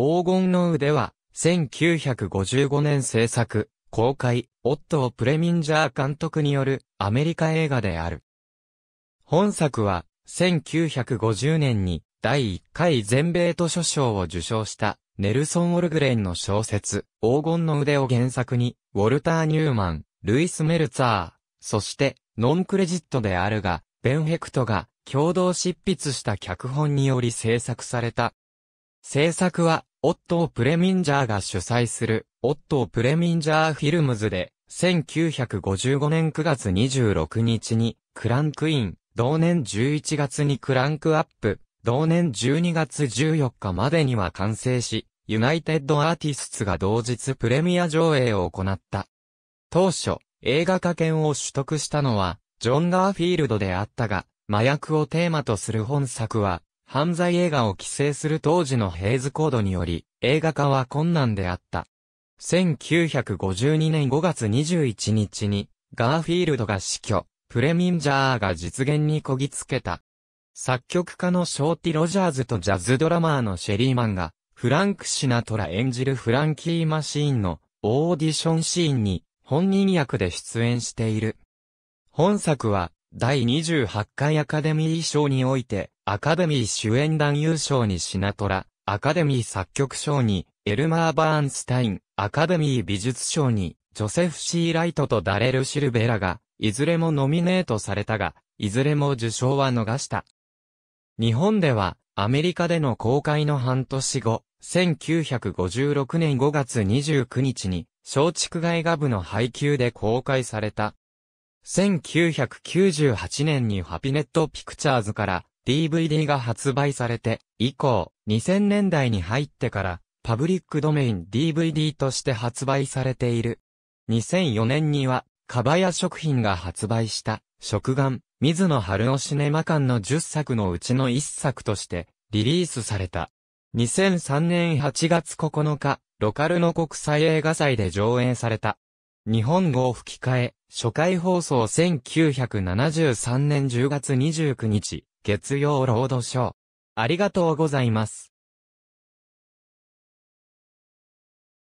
黄金の腕は、1955年制作、公開、オットー・プレミンジャー監督によるアメリカ映画である。本作は、1950年に第1回全米図書賞を受賞したネルソン・オルグレンの小説、黄金の腕を原作に、ウォルター・ニューマン、ルイス・メルツァー、そして、ノンクレジットであるが、ベンヘクトが共同執筆した脚本により制作された制作は、オットー・プレミンジャーが主催する、オットー・プレミンジャー・フィルムズで、1955年9月26日に、クランクイン、同年11月にクランクアップ、同年12月14日までには完成し、ユナイテッドアーティストが同日プレミア上映を行った。当初、映画化権を取得したのは、ジョン・ガーフィールドであったが、麻薬をテーマとする本作は、犯罪映画を規制する当時のヘイズコードにより、映画化は困難であった。1952年5月21日に、ガーフィールドが死去、プレミンジャーが実現にこぎつけた。作曲家のショーティ・ロジャーズとジャズドラマーのシェリーマンが、フランク・シナトラ演じるフランキー・マシーンのオーディションシーンに本人役で出演している。本作は第28回アカデミー賞においてアカデミー主演男優賞にシナトラ、アカデミー作曲賞に、エルマー・バーンスタイン、アカデミー美術賞に、ジョセフ・シー・ライトとダレル・シルベラが、いずれもノミネートされたが、いずれも受賞は逃した。日本では、アメリカでの公開の半年後、1956年5月29日に、松竹外画部の配給で公開された。1998年にハピネットピクチャーズから DVD が発売されて、以降、2000年代に入ってから、パブリックドメイン DVD として発売されている。2004年には、カバヤ食品が発売した、食玩、水野春夫シネマ館の10作のうちの1作として、リリースされた。2003年8月9日、ロカルの国際映画祭で上映された。日本語を吹き替え、初回放送1973年10月29日、月曜ロードショー。ありがとうございます。